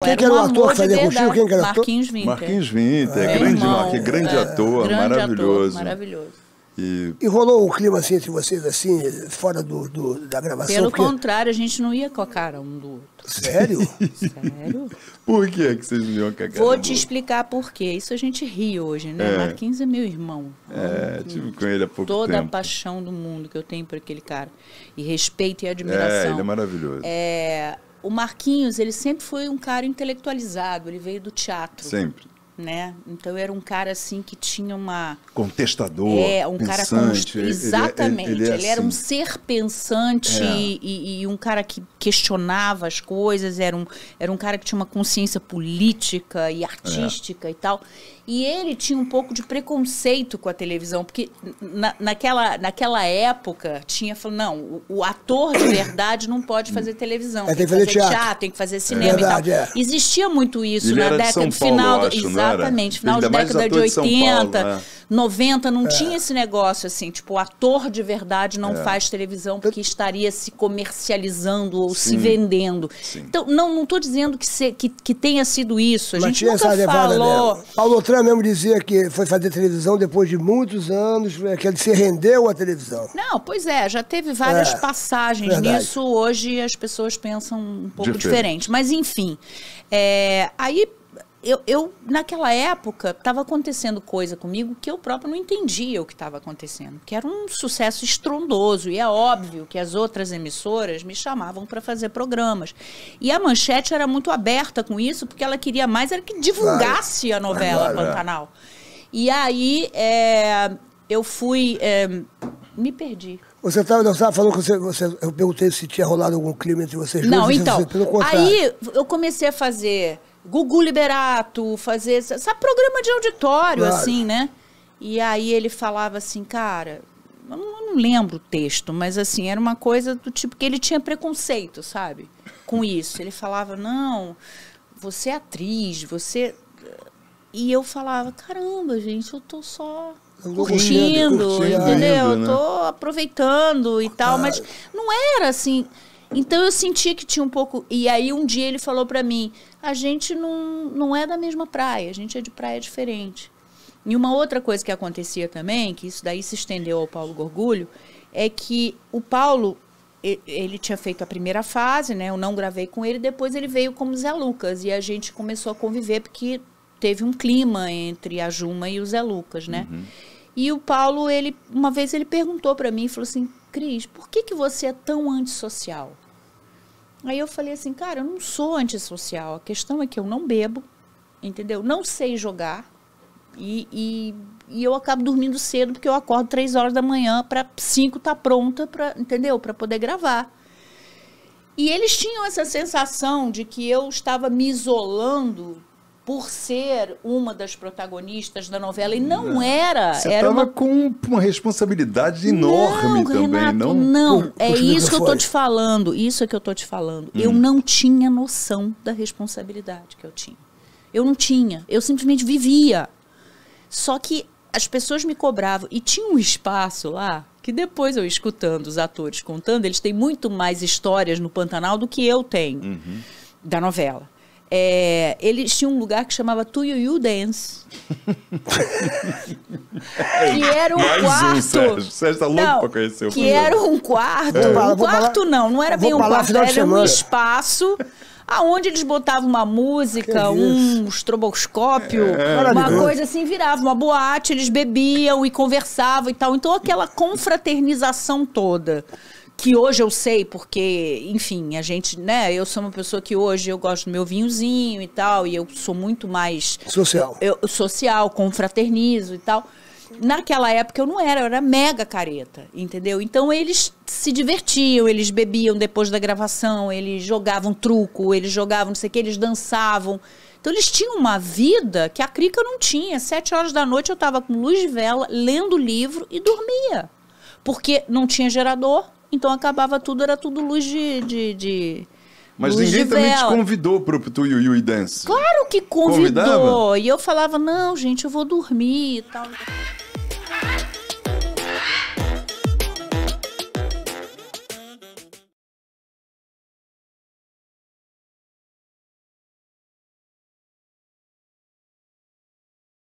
Quem era, que era o ator que fazia contigo? Quem era Marquinhos ator? Marquinhos Winter, é, grande, Marquinhos, grande é, ator, grande maravilhoso. Ator, maravilhoso. E... e... rolou um clima assim entre vocês, assim, fora do, do da gravação? Pelo porque... contrário, a gente não ia com a cara um do outro. Sério? Sério? Por que, é que vocês não iam com a cara? Vou te explicar por quê. Isso a gente ri hoje, né? É. Marquinhos é meu irmão. É, tive com ele há pouco toda tempo. Toda a paixão do mundo que eu tenho por aquele cara. E respeito e admiração. É, ele é maravilhoso. É o Marquinhos, ele sempre foi um cara intelectualizado, ele veio do teatro. Sempre né? Então era um cara assim que tinha uma contestador, é um pensante, cara const... exatamente. Ele, ele, é ele é assim. era um ser pensante é. e, e, um cara que questionava as coisas. Era um era um cara que tinha uma consciência política e artística é. e tal. E ele tinha um pouco de preconceito com a televisão, porque na, naquela, naquela época tinha falado, não, o, o, ator de verdade não pode fazer televisão, é, tem, tem, que fazer teatro. teatro. tem que fazer cinema e tal. Existia muito isso ele na década Paulo, final do acho, né? Exatamente. Final de década de 80, Paulo, né? 90, né? não é. tinha esse negócio assim, tipo, o ator de verdade não é. faz televisão porque estaria se comercializando ou Sim. se vendendo. Sim. Então, não, não dizendo que, se, que, que tenha sido isso. A gente nunca falou. Mesmo. Paulo Otran mesmo dizia que foi fazer televisão depois de muitos anos, é, que ele se rendeu à televisão. Não, pois é, já teve várias é. passagens verdade. nisso. Hoje as pessoas pensam um pouco diferente. diferente. Mas, enfim, é, aí eu, eu, naquela época, estava acontecendo coisa comigo que eu próprio não entendia o que estava acontecendo, que era um sucesso estrondoso. E é óbvio que as outras emissoras me chamavam para fazer programas. E a Manchete era muito aberta com isso, porque ela queria mais era que divulgasse claro. a novela claro, Pantanal. É. E aí é, eu fui. É, me perdi. Você estava que você, você, Eu perguntei se tinha rolado algum clima entre vocês. Não, dois, então. Você, aí eu comecei a fazer Gugu Liberato, fazer. Sabe, programa de auditório, claro. assim, né? E aí ele falava assim, cara. Eu não, eu não lembro o texto, mas assim, era uma coisa do tipo que ele tinha preconceito, sabe? Com isso. Ele falava, não, você é atriz, você. E eu falava, caramba, gente, eu tô só curtindo, né, curtindo, entendeu? Ainda, né? Eu tô aproveitando e tal, mas não era assim. Então eu senti que tinha um pouco. E aí um dia ele falou para mim: a gente não, não é da mesma praia, a gente é de praia diferente. E uma outra coisa que acontecia também, que isso daí se estendeu ao Paulo Gorgulho, é que o Paulo ele tinha feito a primeira fase, né? Eu não gravei com ele, depois ele veio como Zé Lucas e a gente começou a conviver porque teve um clima entre a Juma e o Zé Lucas, né? Uhum. E o Paulo, ele uma vez ele perguntou para mim, falou assim: "Cris, por que que você é tão antissocial?" Aí eu falei assim: "Cara, eu não sou antissocial. A questão é que eu não bebo, entendeu? Não sei jogar e, e, e eu acabo dormindo cedo porque eu acordo três horas da manhã para cinco tá pronta para, entendeu? Para poder gravar." E eles tinham essa sensação de que eu estava me isolando por ser uma das protagonistas da novela e não era. Você estava uma... com uma responsabilidade enorme não, também, Renato, não? Não, por, é isso que eu estou te falando. Isso é que eu estou te falando. Hum. Eu não tinha noção da responsabilidade que eu tinha. Eu não tinha. Eu simplesmente vivia. Só que as pessoas me cobravam e tinha um espaço lá que depois eu escutando os atores contando, eles têm muito mais histórias no Pantanal do que eu tenho uhum. da novela. É, eles tinham um lugar que chamava Tuyuyu Dance. que era um Mais quarto. Um, Sérgio. Sérgio tá louco não, pra conhecer o Que era um quarto. É. Um quarto não, não era bem um quarto, era semana. um espaço aonde eles botavam uma música, um estroboscópio, é, é. uma coisa assim, virava uma boate, eles bebiam e conversavam e tal. Então aquela confraternização toda que hoje eu sei porque, enfim, a gente, né, eu sou uma pessoa que hoje eu gosto do meu vinhozinho e tal, e eu sou muito mais social. Eu, eu social, confraternizo e tal. Naquela época eu não era, eu era mega careta, entendeu? Então eles se divertiam, eles bebiam depois da gravação, eles jogavam truco, eles jogavam não sei o que, eles dançavam. Então eles tinham uma vida que a Crica não tinha. Sete horas da noite eu estava com luz de vela, lendo livro e dormia. Porque não tinha gerador, então acabava tudo, era tudo luz de. de, de mas luz ninguém de também te convidou pro Tuiuiu e Dance. Claro que convidou. Convidava? E eu falava, não, gente, eu vou dormir e tal.